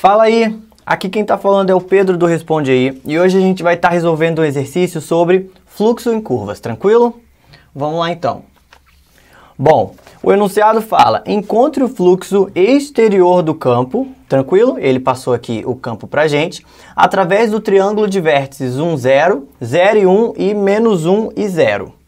Fala aí, aqui quem está falando é o Pedro do Responde Aí e hoje a gente vai estar tá resolvendo um exercício sobre fluxo em curvas, tranquilo? Vamos lá então. Bom, o enunciado fala: encontre o fluxo exterior do campo, tranquilo? Ele passou aqui o campo para gente, através do triângulo de vértices 1, 0, 0 e 1 e menos 1 e 0.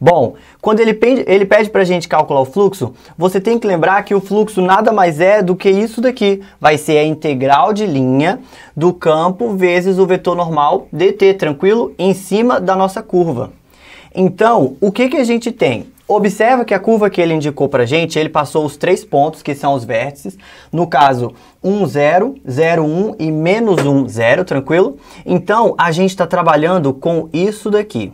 Bom, quando ele, ele pede para a gente calcular o fluxo, você tem que lembrar que o fluxo nada mais é do que isso daqui. Vai ser a integral de linha do campo vezes o vetor normal dt, tranquilo? Em cima da nossa curva. Então, o que, que a gente tem? Observa que a curva que ele indicou para a gente, ele passou os três pontos, que são os vértices. No caso, 1, 0, 0, 1 e menos 1, 0, tranquilo? Então, a gente está trabalhando com isso daqui.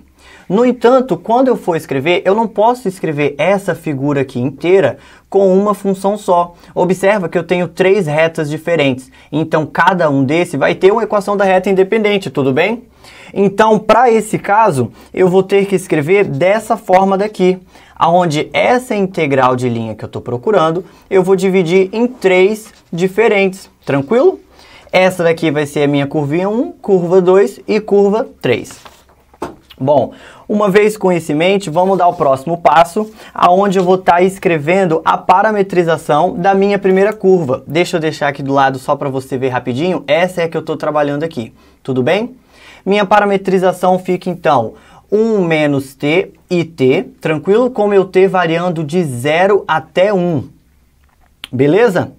No entanto, quando eu for escrever, eu não posso escrever essa figura aqui inteira com uma função só. Observa que eu tenho três retas diferentes, então cada um desse vai ter uma equação da reta independente, tudo bem? Então, para esse caso, eu vou ter que escrever dessa forma daqui, onde essa integral de linha que eu estou procurando, eu vou dividir em três diferentes, tranquilo? Essa daqui vai ser a minha curvinha 1, curva 2 e curva 3. Bom, uma vez com mente, vamos dar o próximo passo, aonde eu vou estar tá escrevendo a parametrização da minha primeira curva. Deixa eu deixar aqui do lado só para você ver rapidinho, essa é a que eu estou trabalhando aqui, tudo bem? Minha parametrização fica então 1 menos t e t, tranquilo? Com meu t variando de 0 até 1, beleza?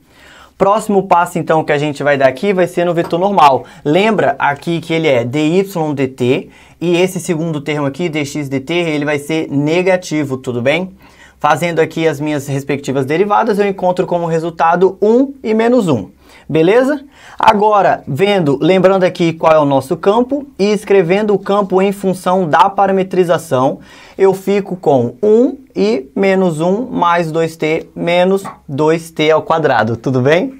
Próximo passo então que a gente vai dar aqui vai ser no vetor normal. Lembra aqui que ele é dy/dt e esse segundo termo aqui, dx dt, ele vai ser negativo, tudo bem? Fazendo aqui as minhas respectivas derivadas, eu encontro como resultado 1 e menos 1. Beleza? Agora, vendo, lembrando aqui qual é o nosso campo e escrevendo o campo em função da parametrização, eu fico com 1 e menos 1 mais 2t menos 2t ao quadrado, tudo bem?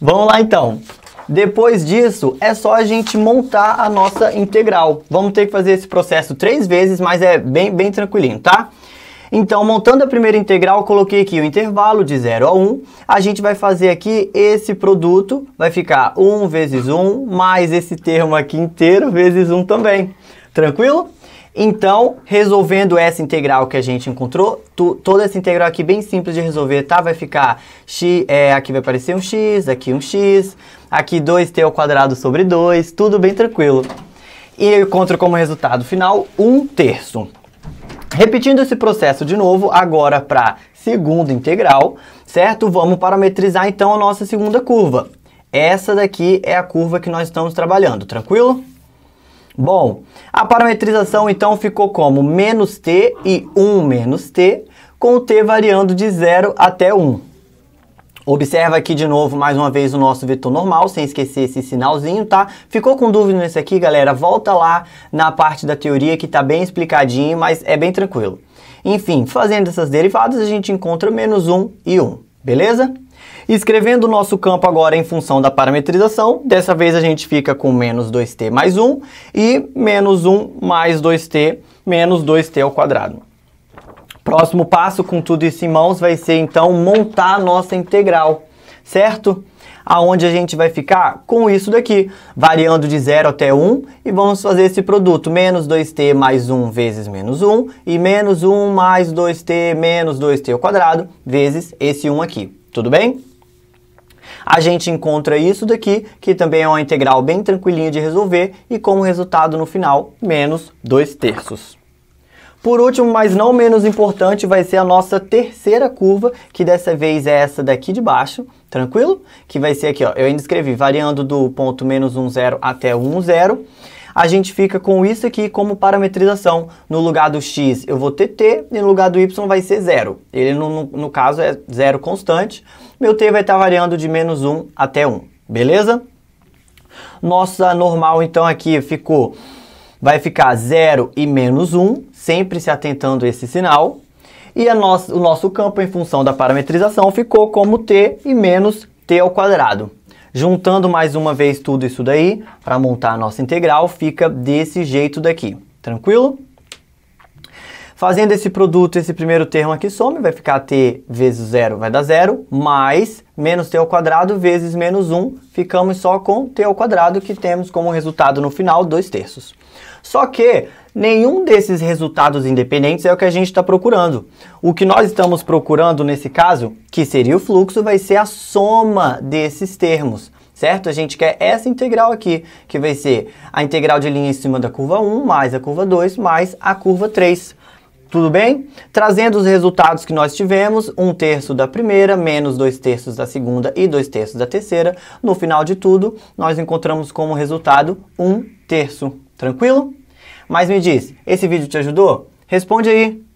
Vamos lá então. Depois disso, é só a gente montar a nossa integral. Vamos ter que fazer esse processo três vezes, mas é bem, bem tranquilinho, tá? Então, montando a primeira integral, coloquei aqui o intervalo de 0 a 1. Um. A gente vai fazer aqui esse produto, vai ficar 1 vezes 1, mais esse termo aqui inteiro, vezes 1 também. Tranquilo? Então, resolvendo essa integral que a gente encontrou, tu, toda essa integral aqui bem simples de resolver, tá? Vai ficar x, é, aqui vai aparecer um x, aqui um x, aqui 2t ao quadrado sobre 2, tudo bem tranquilo. E eu encontro como resultado final 1 um terço. Repetindo esse processo de novo, agora para segunda integral, certo? Vamos parametrizar então a nossa segunda curva. Essa daqui é a curva que nós estamos trabalhando, tranquilo? Bom, a parametrização então ficou como menos t e 1 menos t, com o t variando de 0 até 1. Observa aqui de novo, mais uma vez, o nosso vetor normal, sem esquecer esse sinalzinho, tá? Ficou com dúvida nesse aqui, galera? Volta lá na parte da teoria que tá bem explicadinho, mas é bem tranquilo. Enfim, fazendo essas derivadas, a gente encontra menos 1 e 1, beleza? Escrevendo o nosso campo agora em função da parametrização, dessa vez a gente fica com menos 2t mais 1 e menos 1 mais 2t menos 2t ao quadrado. Próximo passo com tudo isso em mãos vai ser então montar a nossa integral, certo? Aonde a gente vai ficar? Com isso daqui, variando de 0 até 1 um, e vamos fazer esse produto, menos 2t mais 1 um vezes menos 1 um, e menos 1 mais 2t menos 2t ao quadrado vezes esse 1 aqui, tudo bem? A gente encontra isso daqui, que também é uma integral bem tranquilinha de resolver e como resultado no final, menos 2 terços. Por último, mas não menos importante, vai ser a nossa terceira curva, que dessa vez é essa daqui de baixo, tranquilo? Que vai ser aqui, ó, eu ainda escrevi, variando do ponto menos um zero até um zero. a gente fica com isso aqui como parametrização. No lugar do x eu vou ter t e no lugar do y vai ser zero. Ele, no, no caso, é zero constante. Meu t vai estar tá variando de menos 1 até 1, beleza? Nossa normal, então, aqui ficou... Vai ficar zero e menos 1 sempre se atentando a esse sinal. E o nosso campo, em função da parametrização, ficou como t e menos t ao quadrado. Juntando mais uma vez tudo isso daí, para montar a nossa integral, fica desse jeito daqui. Tranquilo? Fazendo esse produto, esse primeiro termo aqui some, vai ficar t vezes zero vai dar zero, mais menos t ao quadrado vezes menos 1, ficamos só com t ao quadrado, que temos como resultado no final 2 terços. Só que nenhum desses resultados independentes é o que a gente está procurando. O que nós estamos procurando nesse caso, que seria o fluxo, vai ser a soma desses termos certo? A gente quer essa integral aqui, que vai ser a integral de linha em cima da curva 1, mais a curva 2, mais a curva 3. Tudo bem? Trazendo os resultados que nós tivemos, um terço da primeira, menos dois terços da segunda e dois terços da terceira, no final de tudo, nós encontramos como resultado um terço. Tranquilo? Mas me diz, esse vídeo te ajudou? Responde aí!